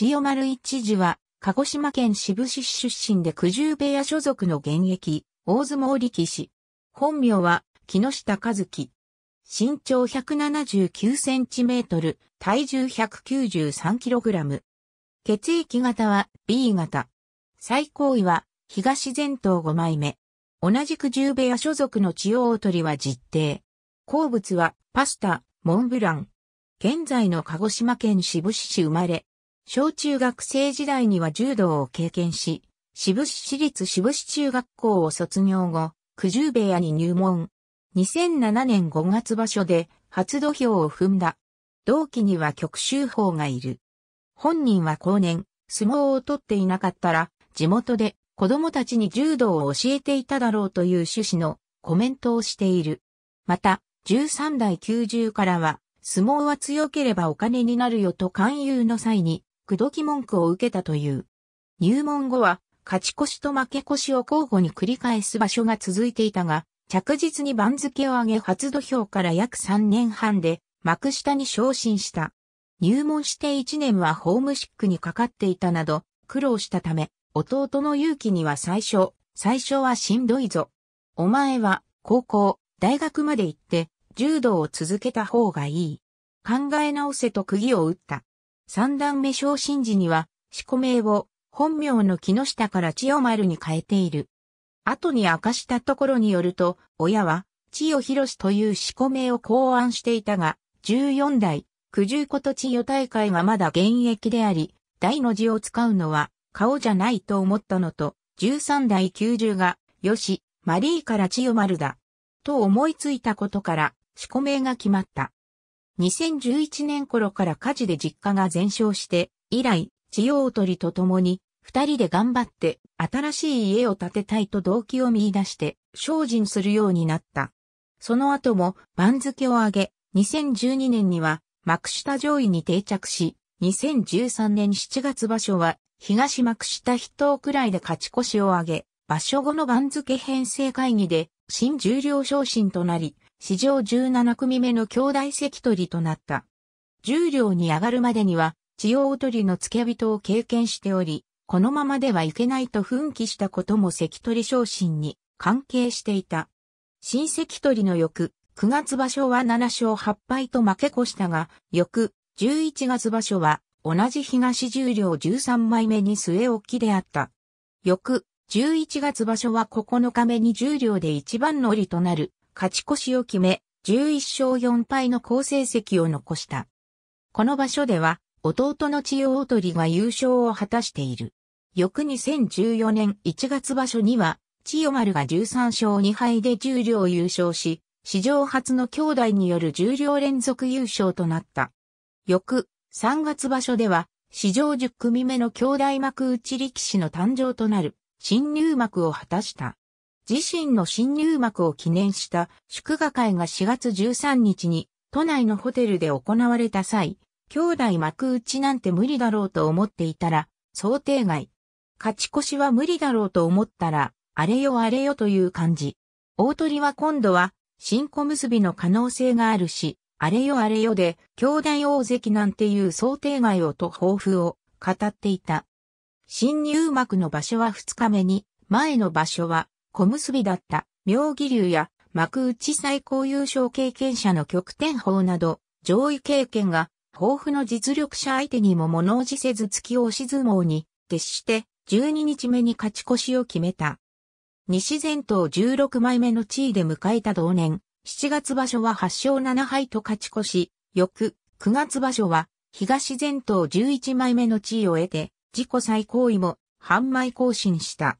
千代丸一時は、鹿児島県志布志市出身で九十部屋所属の現役、大相撲力士。本名は、木下和樹。身長179センチメートル、体重193キログラム。血液型は B 型。最高位は、東前頭5枚目。同じく十部屋所属の千代大鳥は実定。好物は、パスタ、モンブラン。現在の鹿児島県志布志市生まれ、小中学生時代には柔道を経験し、渋市市立渋市中学校を卒業後、九十部屋に入門。2007年5月場所で初土俵を踏んだ。同期には極州法がいる。本人は後年、相撲を取っていなかったら、地元で子供たちに柔道を教えていただろうという趣旨のコメントをしている。また、13代90からは、相撲は強ければお金になるよと勧誘の際に、口説き文句を受けたという。入門後は、勝ち越しと負け越しを交互に繰り返す場所が続いていたが、着実に番付を上げ初土俵から約3年半で幕下に昇進した。入門して1年はホームシックにかかっていたなど苦労したため、弟の勇気には最初、最初はしんどいぞ。お前は高校、大学まで行って柔道を続けた方がいい。考え直せと釘を打った。三段目昇進時には、四股名を本名の木下から千代丸に変えている。後に明かしたところによると、親は、千代博という四股名を考案していたが、14代、九十こと千代大会がまだ現役であり、大の字を使うのは、顔じゃないと思ったのと、13代九十が、よし、マリーから千代丸だ。と思いついたことから、四股名が決まった。2011年頃から火事で実家が全焼して、以来、千代りと共に、二人で頑張って、新しい家を建てたいと動機を見出して、精進するようになった。その後も番付を上げ、2012年には幕下上位に定着し、2013年7月場所は東幕下筆頭くらいで勝ち越しを上げ、場所後の番付編成会議で新十両昇進となり、史上17組目の兄弟関取となった。十両に上がるまでには、千代りの付け人を経験しており、このままではいけないと奮起したことも関取昇進に関係していた。新関取の翌、9月場所は7勝8敗と負け越したが、翌、11月場所は、同じ東十両13枚目に据え置きであった。翌、11月場所は9日目に十両で一番乗りとなる勝ち越しを決め、11勝4敗の好成績を残した。この場所では、弟の千代鳳が優勝を果たしている。翌2014年1月場所には、千代丸が13勝2敗で10両優勝し、史上初の兄弟による10両連続優勝となった。翌3月場所では、史上10組目の兄弟幕内力士の誕生となる、新入幕を果たした。自身の新入幕を記念した祝賀会が4月13日に都内のホテルで行われた際、兄弟幕打ちなんて無理だろうと思っていたら、想定外。勝ち越しは無理だろうと思ったら、あれよあれよという感じ。大鳥は今度は、新小結びの可能性があるし、あれよあれよで、兄弟大関なんていう想定外をと抱負を語っていた。新入幕の場所は2日目に、前の場所は小結だった妙義龍や幕内最高優勝経験者の極点法など、上位経験が豊富の実力者相手にも物おじせず突き押し相撲に徹して12日目に勝ち越しを決めた。西前頭16枚目の地位で迎えた同年、7月場所は8勝7敗と勝ち越し、翌9月場所は東前頭11枚目の地位を得て、自己最高位も半枚更新した。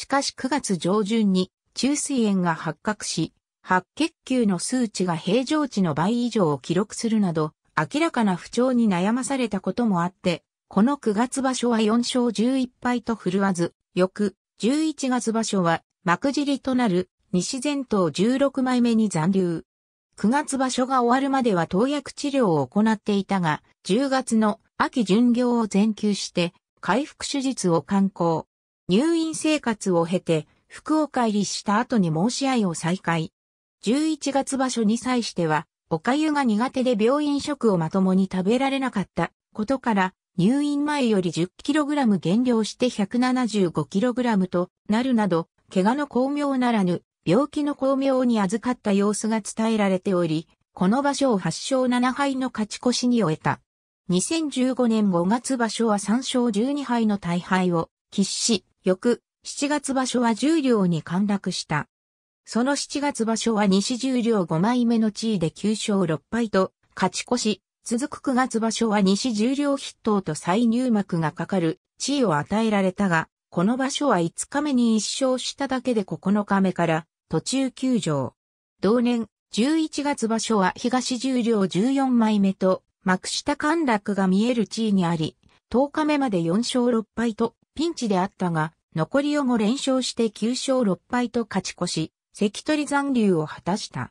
しかし9月上旬に中水炎が発覚し、白血球の数値が平常値の倍以上を記録するなど、明らかな不調に悩まされたこともあって、この9月場所は4勝11敗と振るわず、翌11月場所は幕尻となる西前頭16枚目に残留。9月場所が終わるまでは投薬治療を行っていたが、10月の秋巡業を全休して、回復手術を敢行。入院生活を経て、福岡入りした後に申し合いを再開。11月場所に際しては、おかゆが苦手で病院食をまともに食べられなかったことから、入院前より 10kg 減量して 175kg となるなど、怪我の巧妙ならぬ、病気の巧妙に預かった様子が伝えられており、この場所を8勝7敗の勝ち越しに終えた。2015年5月場所は3勝12敗の大敗を喫し、翌、7月場所は十両に陥落した。その7月場所は西十両5枚目の地位で9勝6敗と勝ち越し、続く9月場所は西十両筆頭と再入幕がかかる地位を与えられたが、この場所は5日目に1勝しただけで9日目から途中休場。同年、11月場所は東十両14枚目と幕下陥落が見える地位にあり、10日目まで4勝6敗とピンチであったが、残りを5連勝して9勝6敗と勝ち越し、関取残留を果たした。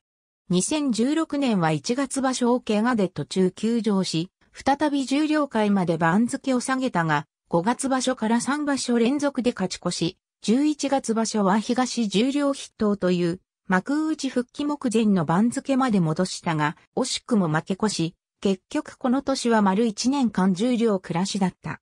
2016年は1月場所を怪我で途中休場し、再び重量界まで番付を下げたが、5月場所から3場所連続で勝ち越し、11月場所は東重量筆頭という、幕内復帰目前の番付まで戻したが、惜しくも負け越し、結局この年は丸1年間重量暮らしだった。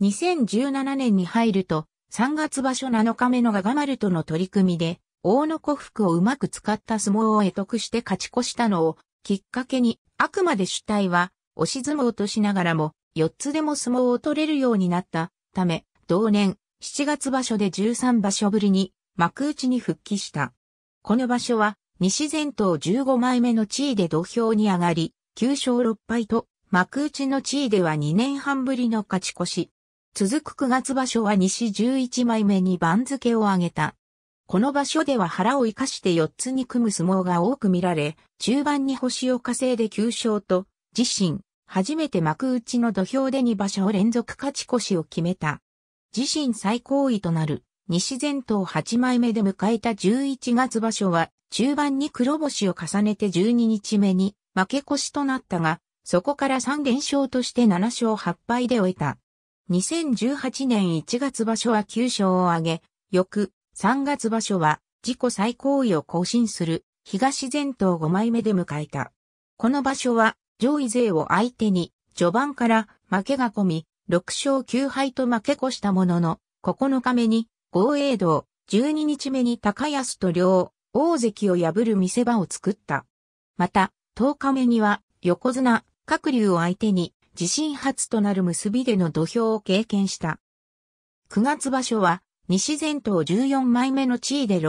2017年に入ると、3月場所7日目のガガマルとの取り組みで、大野古福をうまく使った相撲を得得して勝ち越したのをきっかけに、あくまで主体は押し相撲としながらも、4つでも相撲を取れるようになったため、同年7月場所で13場所ぶりに幕内に復帰した。この場所は西前頭15枚目の地位で土俵に上がり、9勝6敗と幕内の地位では2年半ぶりの勝ち越し。続く9月場所は西11枚目に番付を上げた。この場所では腹を生かして4つに組む相撲が多く見られ、中盤に星を稼いで9勝と、自身、初めて幕内の土俵で2場所を連続勝ち越しを決めた。自身最高位となる、西前頭8枚目で迎えた11月場所は、中盤に黒星を重ねて12日目に負け越しとなったが、そこから3連勝として7勝8敗で終えた。2018年1月場所は9勝を挙げ、翌3月場所は自己最高位を更新する東前頭5枚目で迎えた。この場所は上位勢を相手に序盤から負けが込み、6勝9敗と負け越したものの、9日目に豪栄道、12日目に高安と両大関を破る見せ場を作った。また、10日目には横綱、各竜を相手に自身初となる結びでの土俵を経験した。9月場所は、西前頭14枚目の地位で6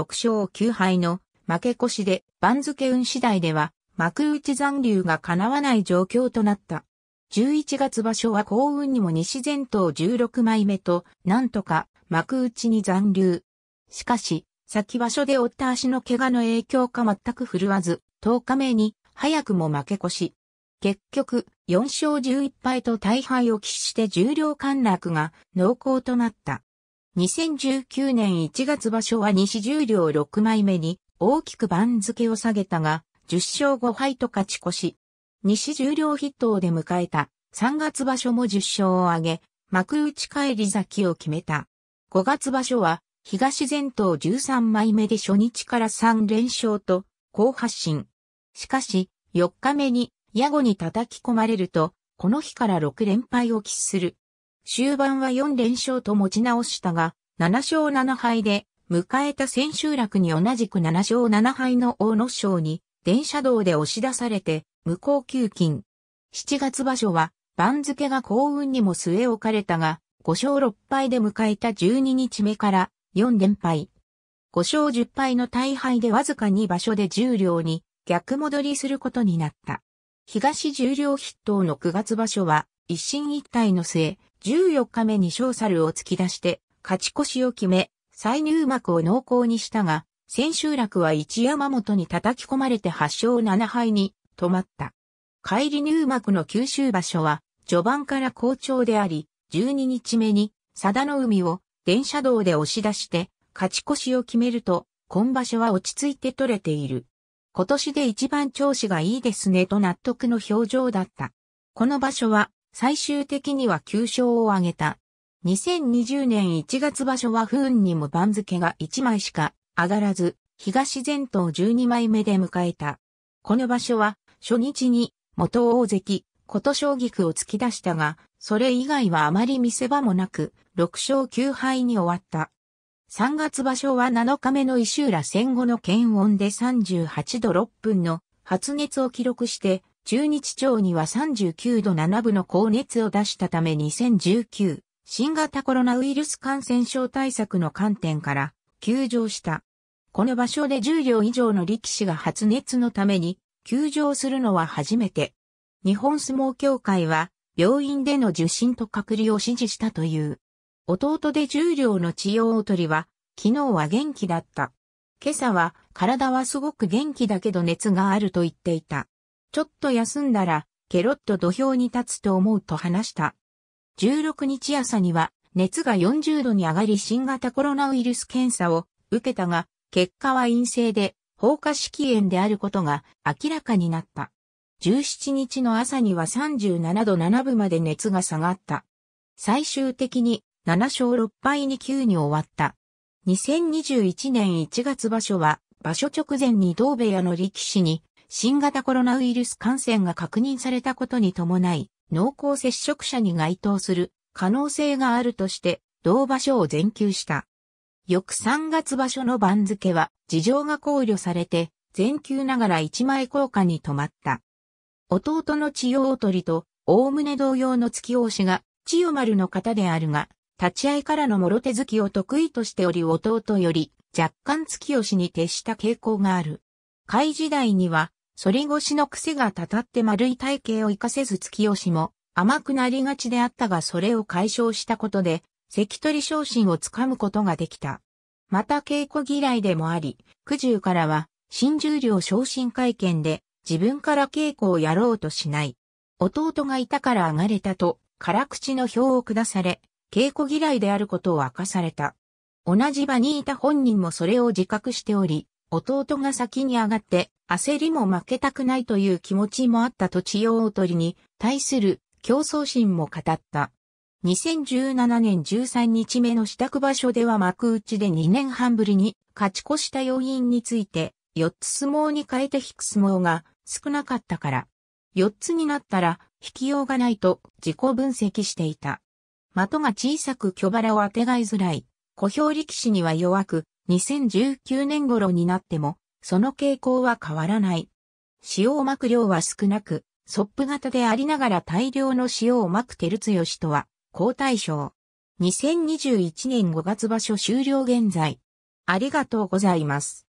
勝9敗の負け越しで番付運次第では幕内残留が叶わない状況となった。11月場所は幸運にも西前頭16枚目と、なんとか幕内に残留。しかし、先場所で負った足の怪我の影響か全く振るわず、10日目に早くも負け越し、結局、4勝11敗と大敗を喫して重量陥落が濃厚となった。2019年1月場所は西重量6枚目に大きく番付を下げたが、10勝5敗と勝ち越し。西重量筆頭で迎えた3月場所も10勝を挙げ、幕内返り咲きを決めた。5月場所は東前頭13枚目で初日から3連勝と好発進。しかし、4日目に矢後に叩き込まれると、この日から6連敗を喫する。終盤は4連勝と持ち直したが、7勝7敗で、迎えた千秋楽に同じく7勝7敗の大野賞に、電車道で押し出されて、無効休勤。7月場所は、番付が幸運にも据え置かれたが、5勝6敗で迎えた12日目から4連敗。5勝10敗の大敗でわずか2場所で10両に逆戻りすることになった。東十両筆頭の9月場所は、一進一退の末、14日目に小猿を突き出して、勝ち越しを決め、再入幕を濃厚にしたが、千秋楽は一山本に叩き込まれて8勝7敗に止まった。帰り入幕の九州場所は、序盤から好調であり、12日目に、佐田の海を電車道で押し出して、勝ち越しを決めると、今場所は落ち着いて取れている。今年で一番調子がいいですねと納得の表情だった。この場所は最終的には9勝を挙げた。2020年1月場所は不運にも番付が1枚しか上がらず、東前頭12枚目で迎えた。この場所は初日に元大関、琴将菊を突き出したが、それ以外はあまり見せ場もなく、6勝9敗に終わった。3月場所は7日目の石浦戦後の検温で38度6分の発熱を記録して、中日町には39度7分の高熱を出したため2019新型コロナウイルス感染症対策の観点から休場した。この場所で10両以上の力士が発熱のために休場するのは初めて。日本相撲協会は病院での受診と隔離を指示したという。弟で十両の千代鳳は、昨日は元気だった。今朝は体はすごく元気だけど熱があると言っていた。ちょっと休んだら、ケロッと土俵に立つと思うと話した。16日朝には、熱が40度に上がり新型コロナウイルス検査を受けたが、結果は陰性で、放火式炎であることが明らかになった。17日の朝には37度7分まで熱が下がった。最終的に7勝6敗2級に終わった。2021年1月場所は、場所直前に同部屋の力士に、新型コロナウイルス感染が確認されたことに伴い、濃厚接触者に該当する可能性があるとして、同場所を全休した。翌3月場所の番付は、事情が考慮されて、全休ながら1枚効果に止まった。弟の千代りと、おおむね同様の月押しが、千代丸の方であるが、立ち合いからの諸手突きを得意としており弟より若干突き押しに徹した傾向がある。海時代には、反り腰の癖がたたって丸い体型を活かせず突き押しも甘くなりがちであったがそれを解消したことで、関取昇進をつかむことができた。また稽古嫌いでもあり、九十からは、新十両昇進会見で、自分から稽古をやろうとしない。弟がいたから上がれたと、辛口の表を下され、稽古嫌いであることを明かされた。同じ場にいた本人もそれを自覚しており、弟が先に上がって焦りも負けたくないという気持ちもあった土地大鳥に対する競争心も語った。2017年13日目の支度場所では幕内で2年半ぶりに勝ち越した要因について4つ相撲に変えて引く相撲が少なかったから。4つになったら引きようがないと自己分析していた。的が小さく巨腹を当てがいづらい、小兵力士には弱く、2019年頃になっても、その傾向は変わらない。塩を巻く量は少なく、ソップ型でありながら大量の塩をまく照強とは、交代賞。2021年5月場所終了現在。ありがとうございます。